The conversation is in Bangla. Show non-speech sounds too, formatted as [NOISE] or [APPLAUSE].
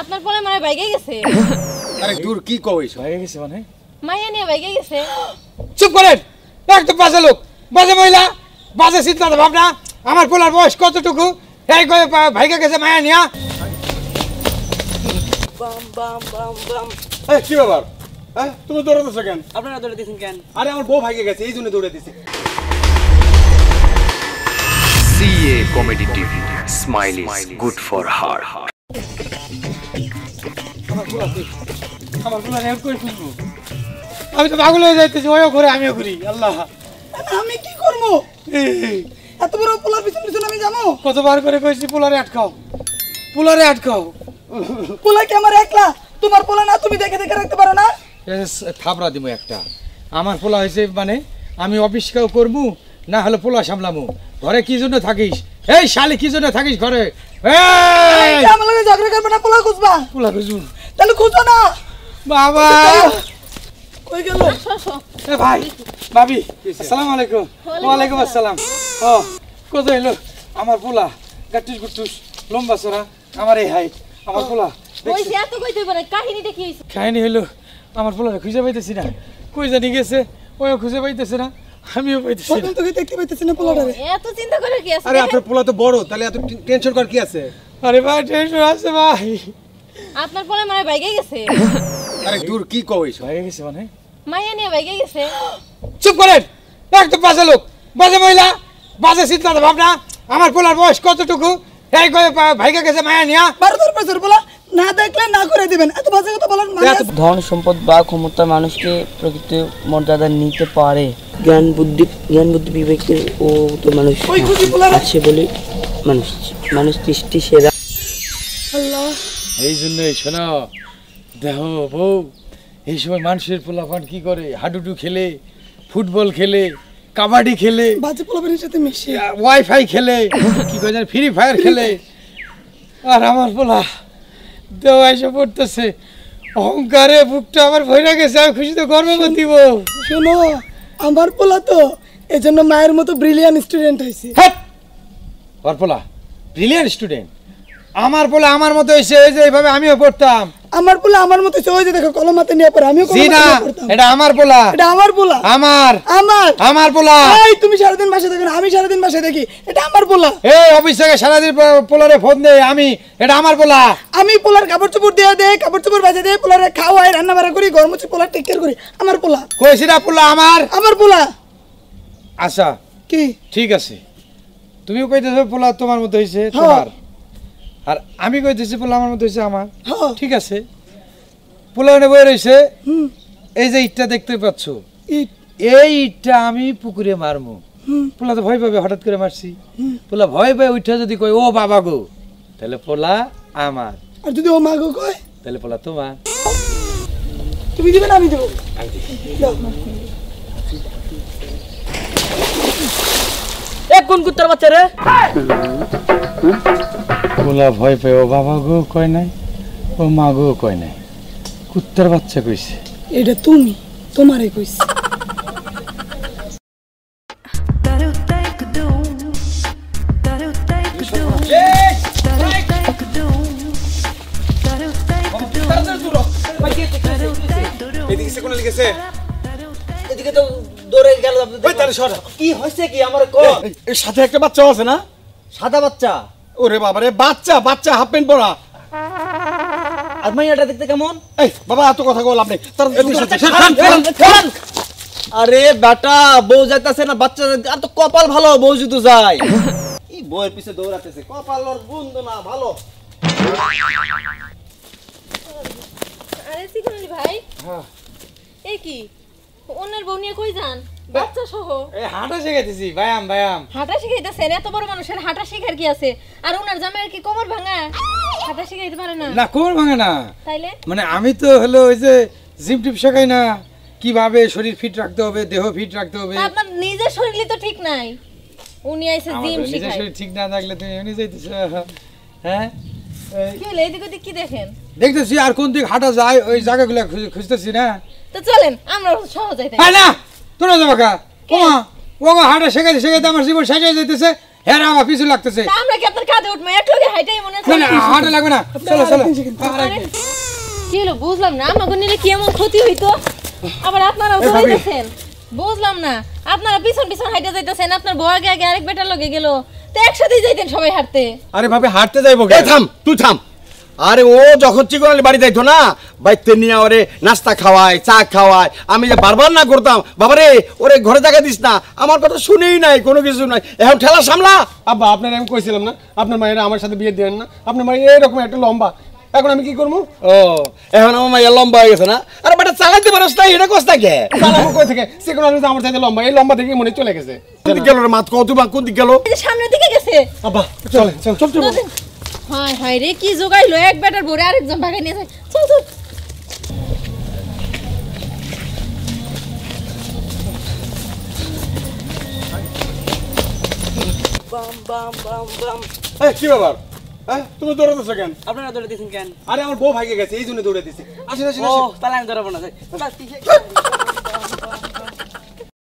আপনার পরে মানে বাইকে গেছে [LAUGHS] আরে দূর কি কইছ বাইকে গেছে মানে মাইয়া নিয়ে বাইকে গেছে [GASPS] চুপ করেন তো বাজে লোক বাজে মহিলা বাজে সিদ্ধান্ত ভাবনা আমার পোলার বয়স কতটুকু এই ভাইকে গেছে মায়া নিয়া বাম বাম বাম বাম এই কি ব্যাপার হ্যাঁ তুমি দৌড়াতেছো কেন আপনারা দৌড়ে দিছেন কেন আরে আমার বউ ভাইকে গেছে এই জন্য দৌড়ে দিয়েছি CA comedy TV smile good for her আমি তো পাগল হয়ে যাইতেছি ওইও ঘুরে আমিও ঘুরি আল্লাহ আমি কি করবো এত বড় পোলার পিছনে পিছনে আমি জানো কতবার করে কইছি পোলারে আটকাও পোলারে আটকাও পোলা কি আমার একলা তোমার পোলা না তুমি দেখে দেখে রাখতে পারো না থাবরা দিব একটা আমার পোলা হয়েছে মানে আমি অবিষ্কার করবো না হলে পোলা সামলামু ঘরে কি জন্য থাকিস এই শালি কি জন্য থাকিস ঘরে আমার না পোলা গাটুস গুটুস বাবা ভাই ভাবি আসসালামু আলাইকুম আসসালাম আমার পোলা লম্বা সরা আমার এই হাইট আমার পোলা কাহিনী হইলো আমার পোলা খুঁজে পাইতেছি না কই জানি গেছে ও খুঁজে পাইতেছে না আমিও পাইতেছি বদল তো দেখতে পাইতেছি না পোলাটারে এত চিন্তা করে কি আছে আরে আপনার পোলা তো বড় তাহলে এত টেনশন কর কি আছে আরে ভাই টেনশন আছে ভাই আপনার পোলা মানে ভাইগে গেছে আরে দূর কি কইছ বাইকে গেছে মানে মাইয়া নিয়ে বাইকে গেছে চুপ করেন একদম বাজে লোক বাজে মহিলা বাজে চিন্তা ভাবনা আমার পোলার বয়স কতটুকু এই কয়ে ভাইকে গেছে মায়া নিয়া বারো দর বছর পোলা না দেখলে না করে দিবেন এত বাজে কথা বলার মানে ধন সম্পদ বা ক্ষমতা মানুষকে প্রকৃত মর্যাদা নিতে পারে জ্ঞান বুদ্ধি জ্ঞান বুদ্ধি বিবেকের ও তো মানুষ আছে বলে মানুষ মানুষ সৃষ্টি সেরা এই জন্য শোনা দেহ বউ এই সময় মানুষের পোলাপান কি করে হাডুডু খেলে ফুটবল খেলে কাবাডি খেলে বাজে পোলাপানের সাথে মিশে ওয়াইফাই খেলে কি করে ফ্রি ফায়ার খেলে আর আমার পোলা দেহ এসে পড়তেছে অহংকারে বুকটা আমার ভয় গেছে আমি খুশিতে গর্ব দিব শোনো আমার পোলা তো এজন্য মায়ের মতো ব্রিলিয়ান স্টুডেন্ট হয়েছে ওর পোলা ব্রিলিয়ান স্টুডেন্ট আমার পোলা আমার মতো হয়েছে এই যে এইভাবে আমিও পড়তাম আমার পোলা আমার মতো সহজে দেখো কলম হাতে নিয়ে পড়ে আমিও কলম এটা আমার পোলা এটা আমার পোলা আমার আমার আমার পোলা এই তুমি দিন বাসা দেখো আমি দিন বাসা দেখি এটা আমার পোলা এই অফিস থেকে দিন পোলারে ফোন দেই আমি এটা আমার পোলা আমি পোলার কাপড় চোপড় দিয়ে দেই কাপড় চোপড় বাজে দেই পোলারে আর রান্না বাড়া করি গরম মুছি পোলার টেক কেয়ার করি আমার পোলা কইছি না পোলা আমার আমার পোলা আচ্ছা কি ঠিক আছে তুমিও কইতেছো পোলা তোমার মতো হইছে হ্যাঁ। তোমার আর আমি কই দিছি পোলা আমার মতো হয়েছে আমার ঠিক আছে পোলা মানে বই রয়েছে এই যে ইটটা দেখতে পাচ্ছ এই ইটটা আমি পুকুরে মারমু পোলা তো ভয় পাবে হঠাৎ করে মারছি পোলা ভয় পায় উঠা যদি কই ও বাবা গো তাহলে পোলা আমার আর যদি ও মা গো কয় তাহলে পোলা তোমার তুমি দিবে না আমি দেবো এক কোন কুত্তার বাচ্চা রে পোলা ভয় পেয়ে ও বাবা গো কয় নাই ও মা গো কয় নাই কুত্তার বাচ্চা কইছে এটা তুমি তোমারই কইছে কি হয়েছে কি আমার সাথে একটা বাচ্চা আছে না সাদা বাচ্চা ওরে রে বাচ্চা বাচ্চা হাফ প্যান্ট পরা আর মাইয়াটা দেখতে কেমন এই বাবা এত কথা বল আপনি আরে বেটা বউ না বাচ্চা আর তো কপাল ভালো বউ যদি যায় এই বউয়ের পিছে দৌড়াতেছে কপাল ওর না ভালো আরে সিগনালি ভাই হ্যাঁ এই কি বউ নিয়ে কই যান মানে আমি তো হলো শেখাই না কিভাবে শরীর ফিট রাখতে হবে দেহ ফিট রাখতে হবে আপনার নিজের শরীর তো ঠিক নাই উনি জিম নিজের শরীর ঠিক না থাকলে তুমি যাইতেছ হ্যাঁ, হ্যাঁ।, হ্যাঁ? কি হলো এদিক ওদিক কি দেখেন দেখতেছি আর কোন দিক হাঁটা যায় ওই জায়গাগুলো খুঁজতেছি না তো চলেন আমরা সহজ হ্যাঁ, না তোরা যাবা কা ওমা ওগো হাঁটা শেখাইতে শেখাইতে আমার জীবন শেষ হয়ে যেতেছে হ্যাঁ আমার পিছু লাগতেছে আমরা কি আপনার কাঁধে উঠবো একটু লোকে হাইটাই মনে হচ্ছে না না হাঁটা লাগবে না চলো চলো কি হলো বুঝলাম না আমাকে নিলে কি এমন ক্ষতি হইতো আবার আপনারা উঠে চলে বুঝলাম না আপনারা পিছন পিছন হাইটে যাইতেছেন আপনার বউ আগে আগে আরেক বেটার লগে গেল তো একসাথে যাইতেন সবাই হাঁটতে আরে ভাবে হাঁটতে যাইবো থাম তুই থাম আরে ও যখন চিকনালি বাড়ি যাইতো না বাইতে নিয়ে ওরে নাস্তা খাওয়ায় চা খাওয়ায় আমি যে বারবার না করতাম বাবা রে ওরে ঘরে জায়গা দিস না আমার কথা শুনেই নাই কোনো কিছু নাই এখন ঠেলা সামলা আব্বা আপনার আমি কইছিলাম না আপনার মায়েরা আমার সাথে বিয়ে দেন না আপনার মায়ের এরকম একটা লম্বা এখন আমি কি করবো ও এখন আমার মায়ের লম্বা হয়ে গেছে না আরে বেটা চালাইতে পারস না এটা কষ্ট থাকে চালাবো কই থেকে চিকনালি আমার সাথে লম্বা এই লম্বা থেকে মনে চলে গেছে কোন দিক গেল রে মাত কত বা কোন দিক গেল সামনের দিকে গেছে আব্বা চলে চল চল চল হয় হয় রে কি জোগাইলো এক বেটার ভরে আরেকজন ভাগে নিয়ে যায় চল চল হ্যাঁ, তুমি কেন কেন আরে আমার বউ ভাগে গেছে এই জন্য দৌড়াতেছি আসেন আসেন তাহলে আমি দৌড়াবো না